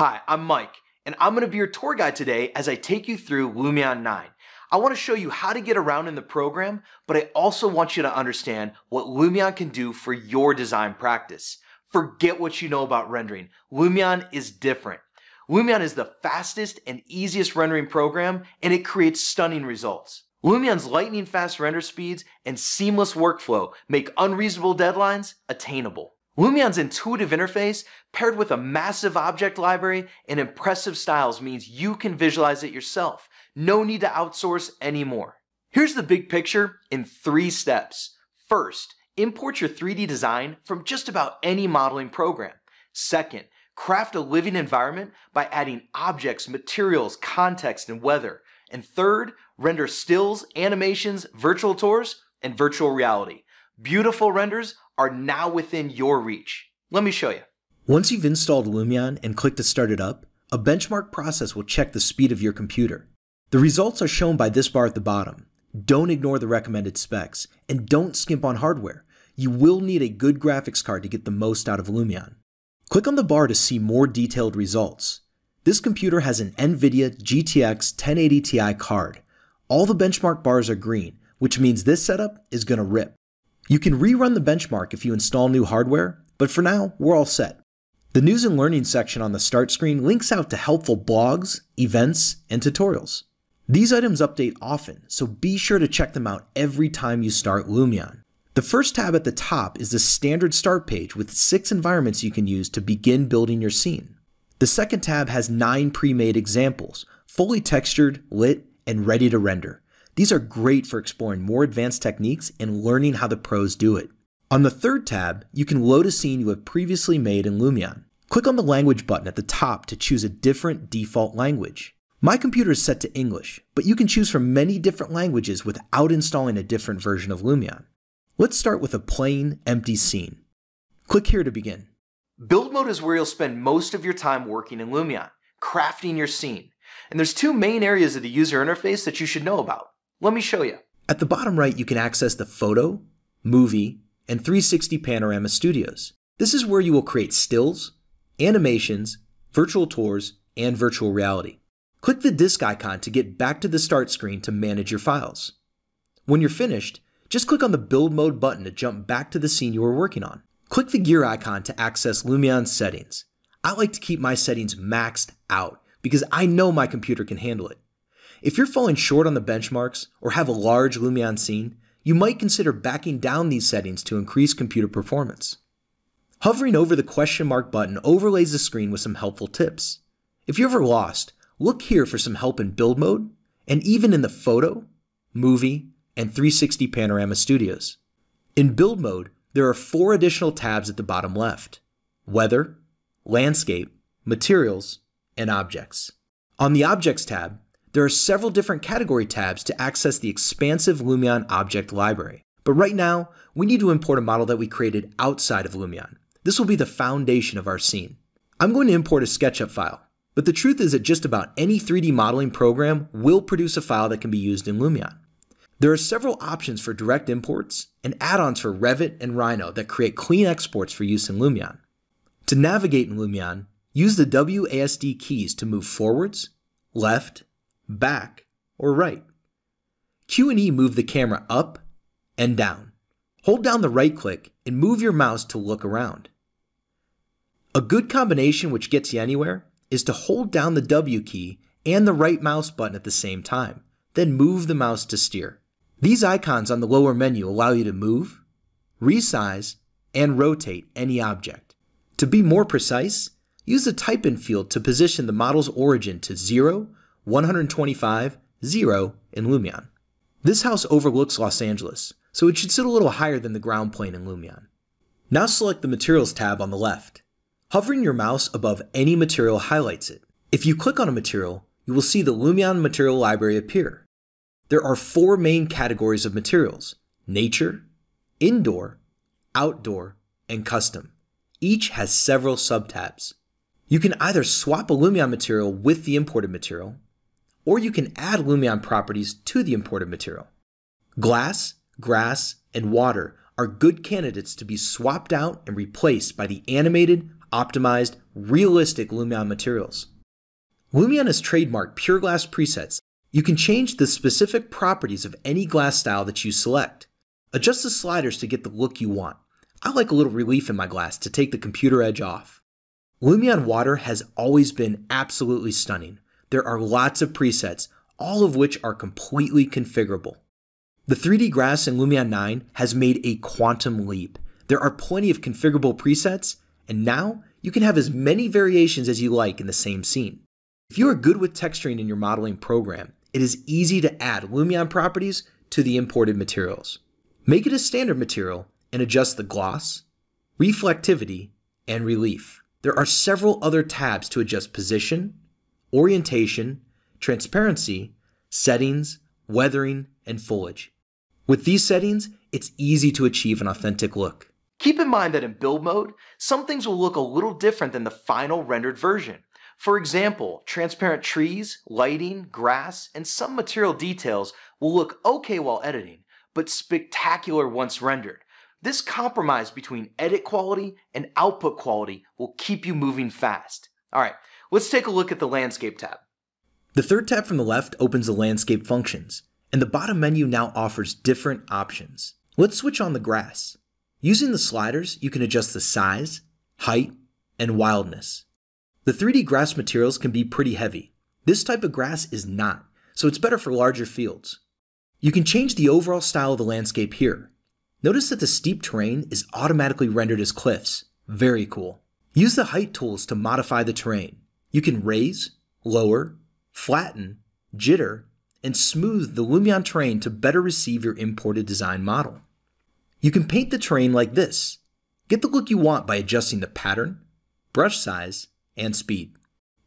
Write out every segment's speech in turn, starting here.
Hi, I'm Mike, and I'm gonna be your tour guide today as I take you through Lumion 9. I wanna show you how to get around in the program, but I also want you to understand what Lumion can do for your design practice. Forget what you know about rendering. Lumion is different. Lumion is the fastest and easiest rendering program, and it creates stunning results. Lumion's lightning fast render speeds and seamless workflow make unreasonable deadlines attainable. Lumion's intuitive interface paired with a massive object library and impressive styles means you can visualize it yourself. No need to outsource anymore. Here's the big picture in three steps. First, import your 3D design from just about any modeling program. Second, craft a living environment by adding objects, materials, context, and weather. And third, render stills, animations, virtual tours, and virtual reality. Beautiful renders are now within your reach. Let me show you. Once you've installed Lumion and click to start it up, a benchmark process will check the speed of your computer. The results are shown by this bar at the bottom. Don't ignore the recommended specs, and don't skimp on hardware. You will need a good graphics card to get the most out of Lumion. Click on the bar to see more detailed results. This computer has an NVIDIA GTX 1080 Ti card. All the benchmark bars are green, which means this setup is going to rip. You can rerun the benchmark if you install new hardware, but for now, we're all set. The news and learning section on the start screen links out to helpful blogs, events, and tutorials. These items update often, so be sure to check them out every time you start Lumion. The first tab at the top is the standard start page with six environments you can use to begin building your scene. The second tab has nine pre-made examples, fully textured, lit, and ready to render, these are great for exploring more advanced techniques and learning how the pros do it. On the third tab, you can load a scene you have previously made in Lumion. Click on the language button at the top to choose a different default language. My computer is set to English, but you can choose from many different languages without installing a different version of Lumion. Let's start with a plain, empty scene. Click here to begin. Build mode is where you'll spend most of your time working in Lumion, crafting your scene. And there's two main areas of the user interface that you should know about. Let me show you. At the bottom right, you can access the Photo, Movie, and 360 Panorama Studios. This is where you will create stills, animations, virtual tours, and virtual reality. Click the disk icon to get back to the start screen to manage your files. When you're finished, just click on the Build Mode button to jump back to the scene you were working on. Click the gear icon to access Lumion's settings. I like to keep my settings maxed out because I know my computer can handle it. If you're falling short on the benchmarks or have a large Lumion scene, you might consider backing down these settings to increase computer performance. Hovering over the question mark button overlays the screen with some helpful tips. If you're ever lost, look here for some help in build mode, and even in the photo, movie, and 360 panorama studios. In build mode, there are four additional tabs at the bottom left, weather, landscape, materials, and objects. On the objects tab, there are several different category tabs to access the expansive Lumion object library. But right now, we need to import a model that we created outside of Lumion. This will be the foundation of our scene. I'm going to import a SketchUp file, but the truth is that just about any 3D modeling program will produce a file that can be used in Lumion. There are several options for direct imports and add-ons for Revit and Rhino that create clean exports for use in Lumion. To navigate in Lumion, use the WASD keys to move forwards, left, back, or right. Q and E move the camera up and down. Hold down the right click and move your mouse to look around. A good combination which gets you anywhere is to hold down the W key and the right mouse button at the same time, then move the mouse to steer. These icons on the lower menu allow you to move, resize, and rotate any object. To be more precise, use the type in field to position the model's origin to 0, 125, 0 in Lumion. This house overlooks Los Angeles, so it should sit a little higher than the ground plane in Lumion. Now select the Materials tab on the left. Hovering your mouse above any material highlights it. If you click on a material, you will see the Lumion Material Library appear. There are four main categories of materials, nature, indoor, outdoor, and custom. Each has several subtabs. You can either swap a Lumion material with the imported material, or you can add Lumion properties to the imported material. Glass, grass, and water are good candidates to be swapped out and replaced by the animated, optimized, realistic Lumion materials. Lumion has trademarked Pure Glass presets. You can change the specific properties of any glass style that you select. Adjust the sliders to get the look you want. I like a little relief in my glass to take the computer edge off. Lumion Water has always been absolutely stunning there are lots of presets, all of which are completely configurable. The 3D Grass in Lumion 9 has made a quantum leap. There are plenty of configurable presets, and now you can have as many variations as you like in the same scene. If you are good with texturing in your modeling program, it is easy to add Lumion properties to the imported materials. Make it a standard material and adjust the gloss, reflectivity, and relief. There are several other tabs to adjust position, orientation, transparency, settings, weathering, and foliage. With these settings, it's easy to achieve an authentic look. Keep in mind that in build mode, some things will look a little different than the final rendered version. For example, transparent trees, lighting, grass, and some material details will look okay while editing, but spectacular once rendered. This compromise between edit quality and output quality will keep you moving fast. All right, Let's take a look at the Landscape tab. The third tab from the left opens the Landscape functions, and the bottom menu now offers different options. Let's switch on the grass. Using the sliders, you can adjust the size, height, and wildness. The 3D grass materials can be pretty heavy. This type of grass is not, so it's better for larger fields. You can change the overall style of the landscape here. Notice that the steep terrain is automatically rendered as cliffs. Very cool. Use the height tools to modify the terrain. You can raise, lower, flatten, jitter, and smooth the Lumion terrain to better receive your imported design model. You can paint the terrain like this. Get the look you want by adjusting the pattern, brush size, and speed.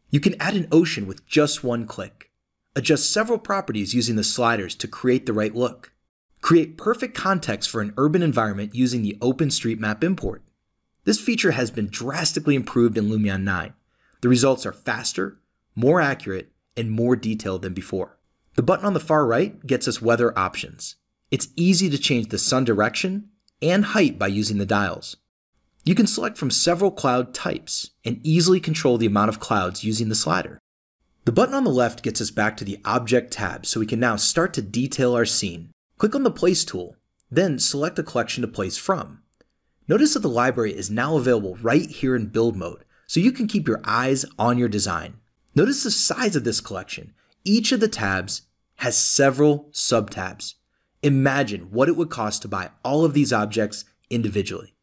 You can add an ocean with just one click. Adjust several properties using the sliders to create the right look. Create perfect context for an urban environment using the OpenStreetMap import. This feature has been drastically improved in Lumion 9. The results are faster, more accurate, and more detailed than before. The button on the far right gets us weather options. It's easy to change the sun direction and height by using the dials. You can select from several cloud types and easily control the amount of clouds using the slider. The button on the left gets us back to the Object tab so we can now start to detail our scene. Click on the Place tool, then select a collection to place from. Notice that the library is now available right here in build mode, so you can keep your eyes on your design. Notice the size of this collection. Each of the tabs has several sub-tabs. Imagine what it would cost to buy all of these objects individually.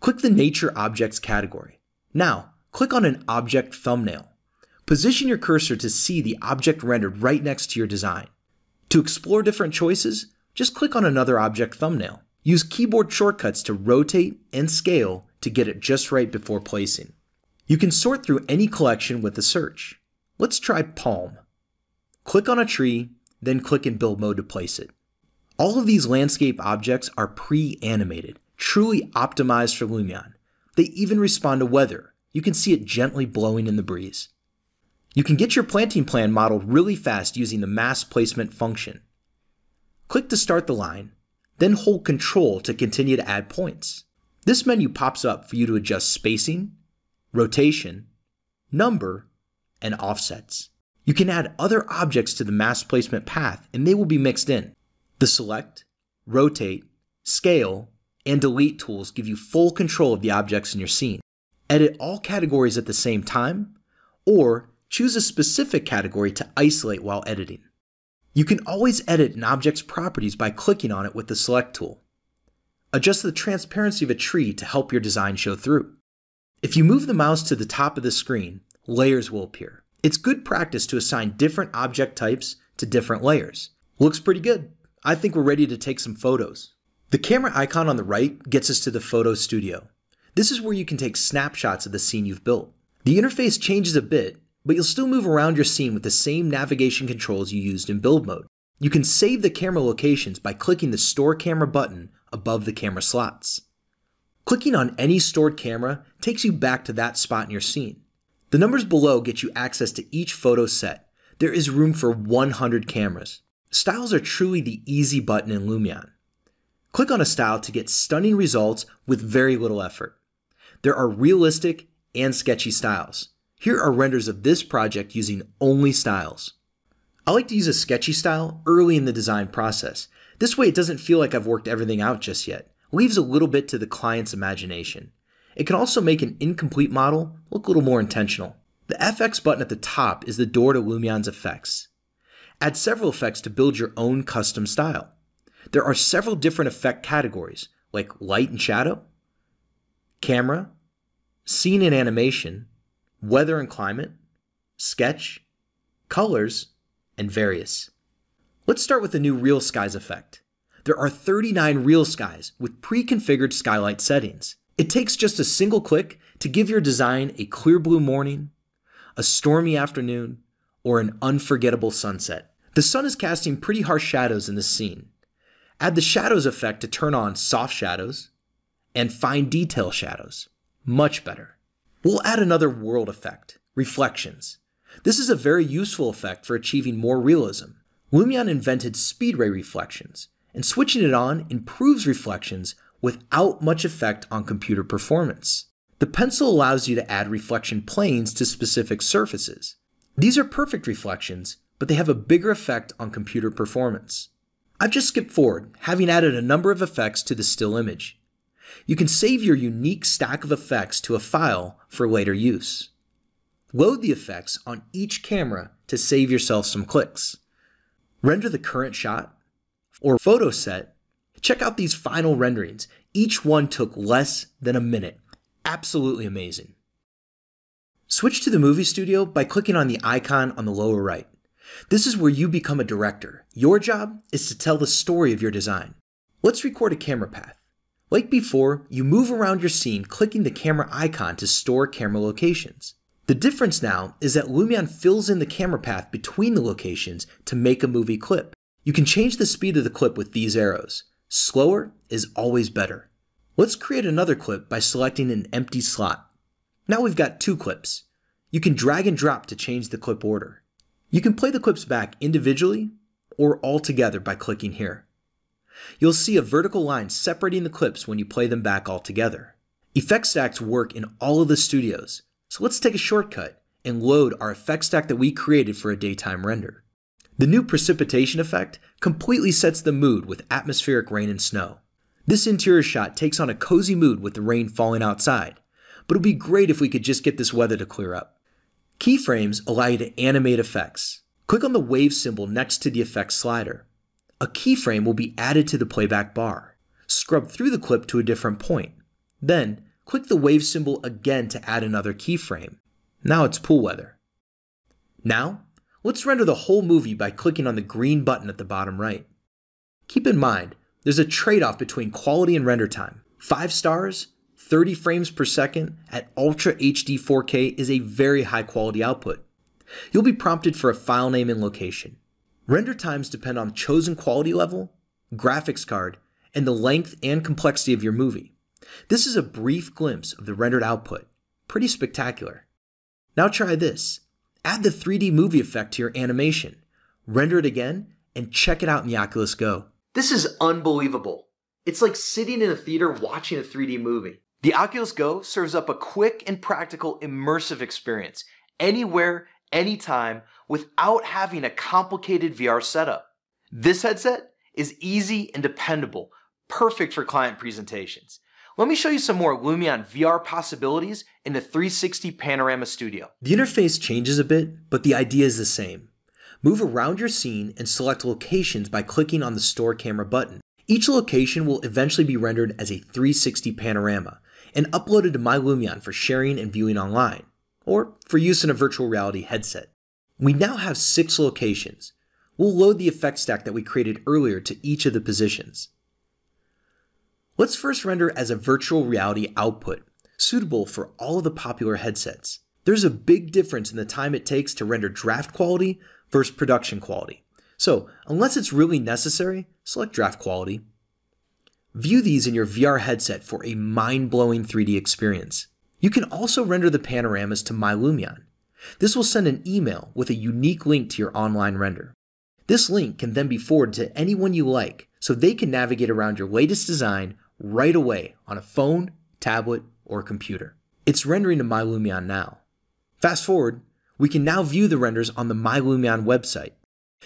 Click the Nature Objects category. Now, click on an object thumbnail. Position your cursor to see the object rendered right next to your design. To explore different choices, just click on another object thumbnail. Use keyboard shortcuts to rotate and scale to get it just right before placing. You can sort through any collection with a search. Let's try palm. Click on a tree, then click in build mode to place it. All of these landscape objects are pre-animated, truly optimized for Lumion. They even respond to weather. You can see it gently blowing in the breeze. You can get your planting plan modeled really fast using the mass placement function. Click to start the line, then hold Control to continue to add points. This menu pops up for you to adjust spacing, rotation, number, and offsets. You can add other objects to the mass placement path and they will be mixed in. The select, rotate, scale, and delete tools give you full control of the objects in your scene. Edit all categories at the same time, or choose a specific category to isolate while editing. You can always edit an object's properties by clicking on it with the select tool. Adjust the transparency of a tree to help your design show through. If you move the mouse to the top of the screen, layers will appear. It's good practice to assign different object types to different layers. Looks pretty good. I think we're ready to take some photos. The camera icon on the right gets us to the photo studio. This is where you can take snapshots of the scene you've built. The interface changes a bit, but you'll still move around your scene with the same navigation controls you used in build mode. You can save the camera locations by clicking the store camera button above the camera slots. Clicking on any stored camera takes you back to that spot in your scene. The numbers below get you access to each photo set. There is room for 100 cameras. Styles are truly the easy button in Lumion. Click on a style to get stunning results with very little effort. There are realistic and sketchy styles. Here are renders of this project using only styles. I like to use a sketchy style early in the design process. This way it doesn't feel like I've worked everything out just yet leaves a little bit to the client's imagination. It can also make an incomplete model look a little more intentional. The FX button at the top is the door to Lumion's effects. Add several effects to build your own custom style. There are several different effect categories, like light and shadow, camera, scene and animation, weather and climate, sketch, colors, and various. Let's start with the new Real Skies effect there are 39 real skies with pre-configured skylight settings. It takes just a single click to give your design a clear blue morning, a stormy afternoon, or an unforgettable sunset. The sun is casting pretty harsh shadows in this scene. Add the shadows effect to turn on soft shadows and fine detail shadows. Much better. We'll add another world effect, reflections. This is a very useful effect for achieving more realism. Lumion invented speed ray reflections, and switching it on improves reflections without much effect on computer performance. The pencil allows you to add reflection planes to specific surfaces. These are perfect reflections, but they have a bigger effect on computer performance. I've just skipped forward, having added a number of effects to the still image. You can save your unique stack of effects to a file for later use. Load the effects on each camera to save yourself some clicks. Render the current shot or photo set, check out these final renderings. Each one took less than a minute. Absolutely amazing. Switch to the movie studio by clicking on the icon on the lower right. This is where you become a director. Your job is to tell the story of your design. Let's record a camera path. Like before, you move around your scene clicking the camera icon to store camera locations. The difference now is that Lumion fills in the camera path between the locations to make a movie clip. You can change the speed of the clip with these arrows. Slower is always better. Let's create another clip by selecting an empty slot. Now we've got two clips. You can drag and drop to change the clip order. You can play the clips back individually or all together by clicking here. You'll see a vertical line separating the clips when you play them back all together. Effect stacks work in all of the studios, so let's take a shortcut and load our effect stack that we created for a daytime render. The new precipitation effect completely sets the mood with atmospheric rain and snow. This interior shot takes on a cozy mood with the rain falling outside, but it would be great if we could just get this weather to clear up. Keyframes allow you to animate effects. Click on the wave symbol next to the effects slider. A keyframe will be added to the playback bar. Scrub through the clip to a different point. Then, click the wave symbol again to add another keyframe. Now it's pool weather. Now, Let's render the whole movie by clicking on the green button at the bottom right. Keep in mind, there's a trade-off between quality and render time. 5 stars, 30 frames per second at Ultra HD 4K is a very high quality output. You'll be prompted for a file name and location. Render times depend on chosen quality level, graphics card, and the length and complexity of your movie. This is a brief glimpse of the rendered output. Pretty spectacular. Now try this. Add the 3D movie effect to your animation, render it again, and check it out in the Oculus Go. This is unbelievable. It's like sitting in a theater watching a 3D movie. The Oculus Go serves up a quick and practical immersive experience anywhere, anytime, without having a complicated VR setup. This headset is easy and dependable, perfect for client presentations. Let me show you some more Lumion VR possibilities in the 360 Panorama Studio. The interface changes a bit, but the idea is the same. Move around your scene and select locations by clicking on the Store Camera button. Each location will eventually be rendered as a 360 panorama and uploaded to My Lumion for sharing and viewing online, or for use in a virtual reality headset. We now have six locations. We'll load the effect stack that we created earlier to each of the positions. Let's first render as a virtual reality output, suitable for all of the popular headsets. There's a big difference in the time it takes to render draft quality versus production quality. So unless it's really necessary, select draft quality. View these in your VR headset for a mind-blowing 3D experience. You can also render the panoramas to MyLumion. This will send an email with a unique link to your online render. This link can then be forwarded to anyone you like so they can navigate around your latest design right away on a phone, tablet, or computer. It's rendering to My Lumion now. Fast forward, we can now view the renders on the My Lumion website.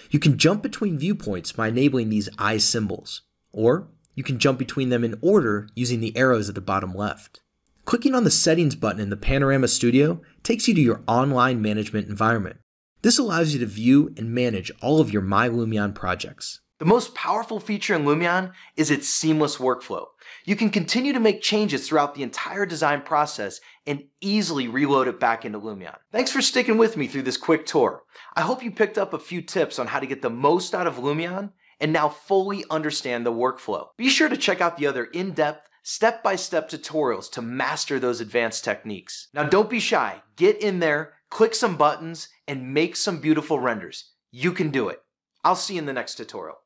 You can jump between viewpoints by enabling these eye symbols, or you can jump between them in order using the arrows at the bottom left. Clicking on the Settings button in the Panorama Studio takes you to your online management environment. This allows you to view and manage all of your My Lumion projects. The most powerful feature in Lumion is its seamless workflow. You can continue to make changes throughout the entire design process and easily reload it back into Lumion. Thanks for sticking with me through this quick tour. I hope you picked up a few tips on how to get the most out of Lumion and now fully understand the workflow. Be sure to check out the other in-depth step-by-step tutorials to master those advanced techniques. Now don't be shy, get in there, click some buttons, and make some beautiful renders. You can do it. I'll see you in the next tutorial.